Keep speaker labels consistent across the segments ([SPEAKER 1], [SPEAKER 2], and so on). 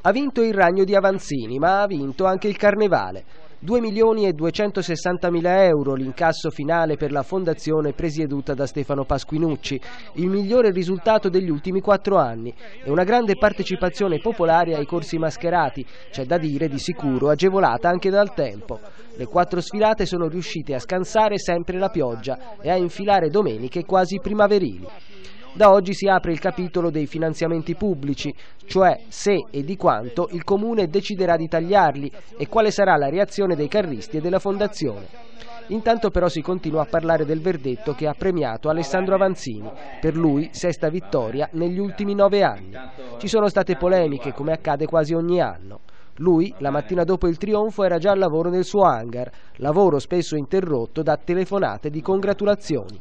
[SPEAKER 1] Ha vinto il ragno di Avanzini, ma ha vinto anche il carnevale. 2 milioni e 260 mila euro l'incasso finale per la fondazione presieduta da Stefano Pasquinucci, il migliore risultato degli ultimi quattro anni e una grande partecipazione popolare ai corsi mascherati, c'è da dire di sicuro agevolata anche dal tempo. Le quattro sfilate sono riuscite a scansare sempre la pioggia e a infilare domeniche quasi primaverili. Da oggi si apre il capitolo dei finanziamenti pubblici, cioè se e di quanto il Comune deciderà di tagliarli e quale sarà la reazione dei carristi e della Fondazione. Intanto però si continua a parlare del verdetto che ha premiato Alessandro Avanzini, per lui sesta vittoria negli ultimi nove anni. Ci sono state polemiche come accade quasi ogni anno. Lui, la mattina dopo il trionfo, era già al lavoro nel suo hangar, lavoro spesso interrotto da telefonate di congratulazioni.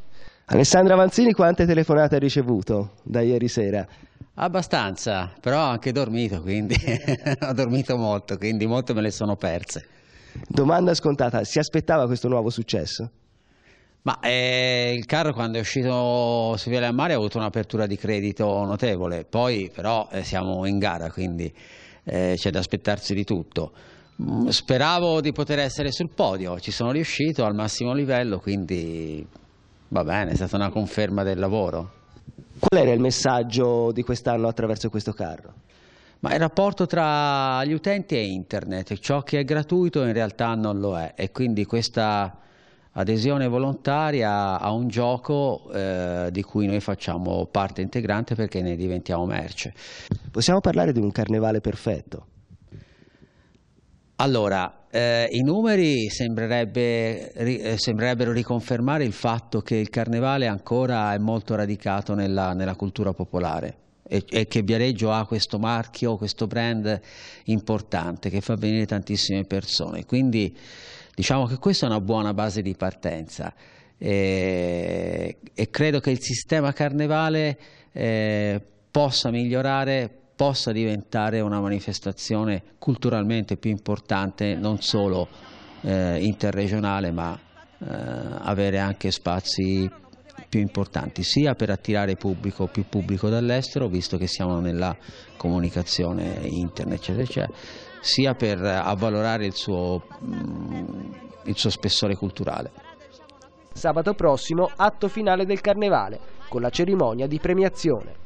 [SPEAKER 1] Alessandra Vanzini, quante telefonate hai ricevuto da ieri sera?
[SPEAKER 2] Abbastanza, però ho anche dormito, quindi ho dormito molto, quindi molte me le sono perse. Domanda scontata, si aspettava questo nuovo successo? Ma eh, il carro quando è uscito su Viale a Mare ha avuto un'apertura di credito notevole, poi però eh, siamo in gara, quindi eh, c'è da aspettarsi di tutto. Mm, speravo di poter essere sul podio, ci sono riuscito al massimo livello, quindi Va bene, è stata una conferma del lavoro. Qual era il messaggio di quest'anno attraverso questo carro? Ma il rapporto tra gli utenti e internet, ciò che è gratuito in realtà non lo è e quindi questa adesione volontaria a un gioco eh, di cui noi facciamo parte integrante perché ne diventiamo merce. Possiamo parlare di un carnevale perfetto? Allora, eh, i numeri sembrerebbe, eh, sembrerebbero riconfermare il fatto che il carnevale ancora è molto radicato nella, nella cultura popolare e, e, che Viareggio ha questo marchio, questo brand importante che fa venire tantissime persone. Quindi diciamo che questa è una buona base di partenza e, e credo che il sistema carnevale eh, possa migliorare possa diventare una manifestazione culturalmente più importante non solo eh, interregionale ma eh, avere anche spazi più importanti sia per attirare pubblico, più pubblico dall'estero visto che siamo nella comunicazione internet eccetera, eccetera sia per avvalorare il suo, mm, il suo spessore culturale.
[SPEAKER 1] Sabato prossimo atto finale del carnevale con la cerimonia di premiazione.